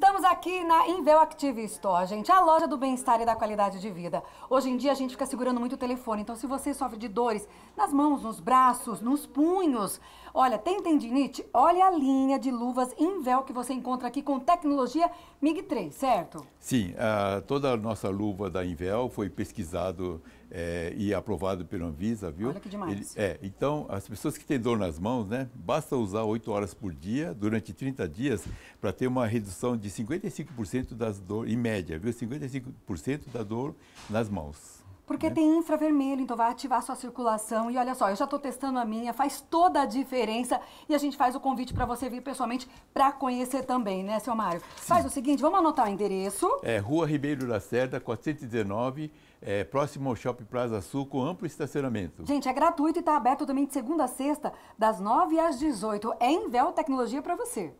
Estamos aqui na Invel Active Store, gente, a loja do bem-estar e da qualidade de vida. Hoje em dia a gente fica segurando muito o telefone, então se você sofre de dores nas mãos, nos braços, nos punhos, olha, tem tendinite? Olha a linha de luvas Invel que você encontra aqui com tecnologia MIG-3, certo? Sim, toda a nossa luva da Invel foi pesquisado é, e aprovado pela Anvisa, viu? Olha que demais. Ele, é, então, as pessoas que têm dor nas mãos, né, basta usar 8 horas por dia durante 30 dias para ter uma redução de de 55% das dor em média, viu? 55% da dor nas mãos. Porque né? tem infravermelho, então vai ativar sua circulação. E olha só, eu já estou testando a minha, faz toda a diferença. E a gente faz o convite para você vir pessoalmente para conhecer também, né, seu Mário? Sim. Faz o seguinte, vamos anotar o endereço. É Rua Ribeiro da Lacerda, 419, é, próximo ao Shopping Plaza Sul, com amplo estacionamento. Gente, é gratuito e está aberto também de segunda a sexta, das 9 às 18. É véu Tecnologia para você.